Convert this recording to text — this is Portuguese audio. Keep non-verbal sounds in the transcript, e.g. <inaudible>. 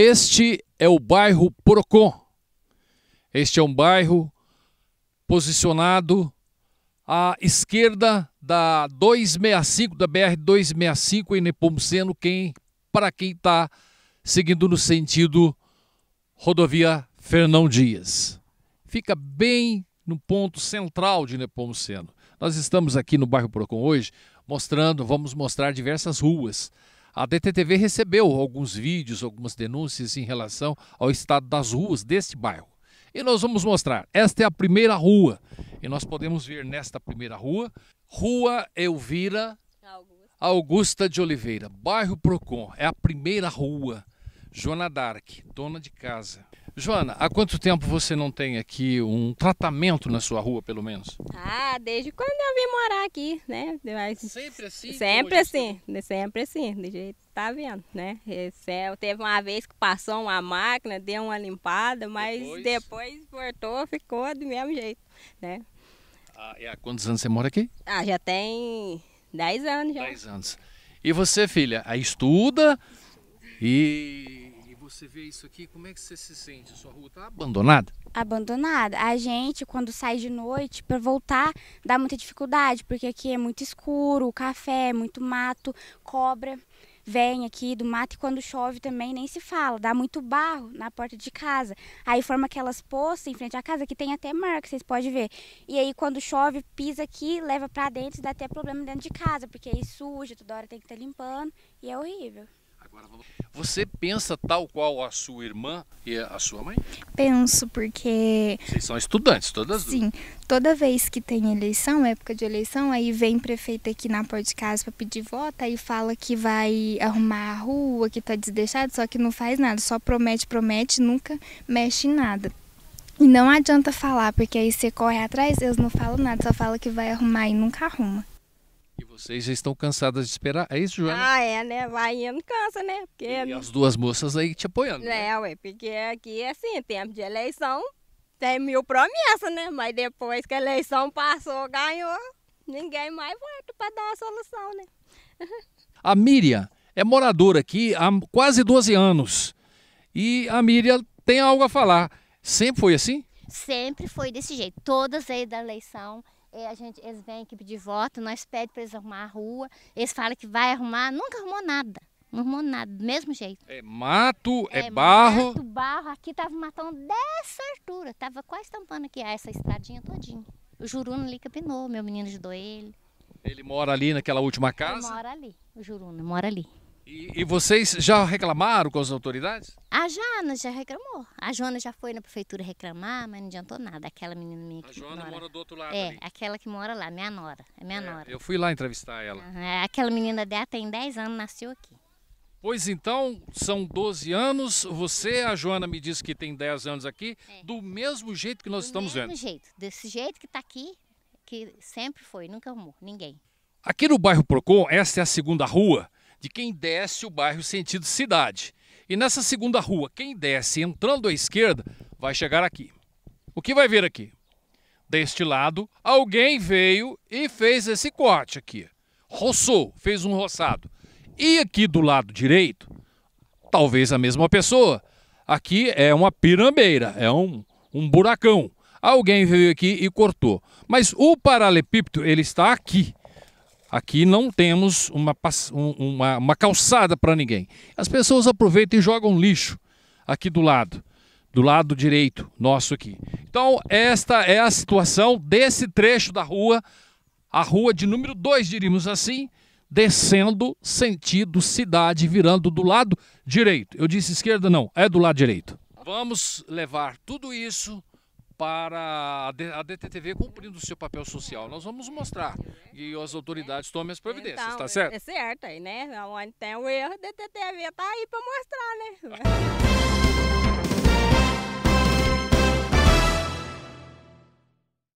Este é o bairro Procon. Este é um bairro posicionado à esquerda da 265, da BR 265 em Nepomuceno, quem, para quem está seguindo no sentido rodovia Fernão Dias. Fica bem no ponto central de Nepomuceno. Nós estamos aqui no bairro Procon hoje mostrando, vamos mostrar diversas ruas a DTTV recebeu alguns vídeos, algumas denúncias em relação ao estado das ruas deste bairro. E nós vamos mostrar. Esta é a primeira rua. E nós podemos ver nesta primeira rua, Rua Elvira Augusta de Oliveira, bairro Procon. É a primeira rua. Joana Dark, dona de casa, Joana, há quanto tempo você não tem aqui um tratamento na sua rua, pelo menos? Ah, desde quando eu vim morar aqui, né? Mas sempre assim? assim sempre assim, sempre assim, do jeito que tá vendo, né? É, Esse, teve uma vez que passou uma máquina, deu uma limpada, mas depois, depois voltou, ficou do mesmo jeito, né? Ah, e há quantos anos você mora aqui? Ah, já tem 10 anos já. 10 anos. E você, filha, a estuda e você vê isso aqui, como é que você se sente? sua rua está abandonada? Abandonada. A gente, quando sai de noite, para voltar, dá muita dificuldade, porque aqui é muito escuro, café, é muito mato, cobra vem aqui do mato e quando chove também nem se fala, dá muito barro na porta de casa. Aí forma aquelas poças em frente à casa que tem até marca, vocês podem ver. E aí quando chove, pisa aqui, leva para dentro e dá até problema dentro de casa, porque aí suja, toda hora tem que estar tá limpando e é horrível. Você pensa tal qual a sua irmã e a sua mãe? Penso, porque. Vocês são estudantes, todas Sim. Duas. Toda vez que tem eleição, época de eleição, aí vem prefeito aqui na porta de casa para pedir voto, aí fala que vai arrumar a rua, que tá desdeixado, só que não faz nada, só promete, promete, nunca mexe em nada. E não adianta falar, porque aí você corre atrás, eles não falam nada, só fala que vai arrumar e nunca arruma. Vocês já estão cansadas de esperar, é isso, Joana? Ah, é, né? Vai indo, cansa, né? Porque... E as duas moças aí te apoiando. Né? É, né? ué, porque aqui é assim, tempo de eleição tem mil promessas, né? Mas depois que a eleição passou, ganhou, ninguém mais volta para dar uma solução, né? a Miriam é moradora aqui há quase 12 anos. E a Miriam tem algo a falar. Sempre foi assim? Sempre foi desse jeito. Todas aí da eleição é, a gente, eles vêm equipe de voto, nós pedimos para eles arrumar a rua, eles falam que vai arrumar, nunca arrumou nada. Não arrumou nada, do mesmo jeito. É mato, é, é barro. Mato, barro, aqui tava matando dessa altura, tava quase tampando aqui ah, essa estradinha todinha. O Juruno ali capinou, meu menino ajudou ele. Ele mora ali naquela última casa? Ele mora ali, o Juruno mora ali. E, e, vocês já reclamaram com as autoridades? A Joana já reclamou. A Joana já foi na prefeitura reclamar, mas não adiantou nada. Aquela menina minha que A Joana mora, mora do outro lado. É, ali. aquela que mora lá, minha nora. É minha é, nora. Eu fui lá entrevistar ela. Uhum. Aquela menina dela tem 10 anos, nasceu aqui. Pois então, são 12 anos. Você, a Joana, me disse que tem 10 anos aqui, é. do mesmo jeito que nós do estamos vendo. Do mesmo jeito, desse jeito que está aqui, que sempre foi, nunca arrumou, ninguém. Aqui no bairro Procon, esta é a segunda rua de quem desce o bairro sentido cidade. E nessa segunda rua, quem desce entrando à esquerda vai chegar aqui. O que vai ver aqui? Deste lado, alguém veio e fez esse corte aqui. Roçou, fez um roçado. E aqui do lado direito, talvez a mesma pessoa. Aqui é uma pirambeira, é um, um buracão. Alguém veio aqui e cortou. Mas o paralepípedo ele está aqui. Aqui não temos uma, uma, uma calçada para ninguém. As pessoas aproveitam e jogam lixo aqui do lado, do lado direito nosso aqui. Então, esta é a situação desse trecho da rua, a rua de número 2, diríamos assim, descendo sentido cidade, virando do lado direito. Eu disse esquerda, não, é do lado direito. Vamos levar tudo isso para a DTTV cumprindo o seu papel social. Nós vamos mostrar e as autoridades tomem as providências, então, tá certo? É certo aí, né? Onde tem o erro, a DTTV tá aí para mostrar, né? <laughs>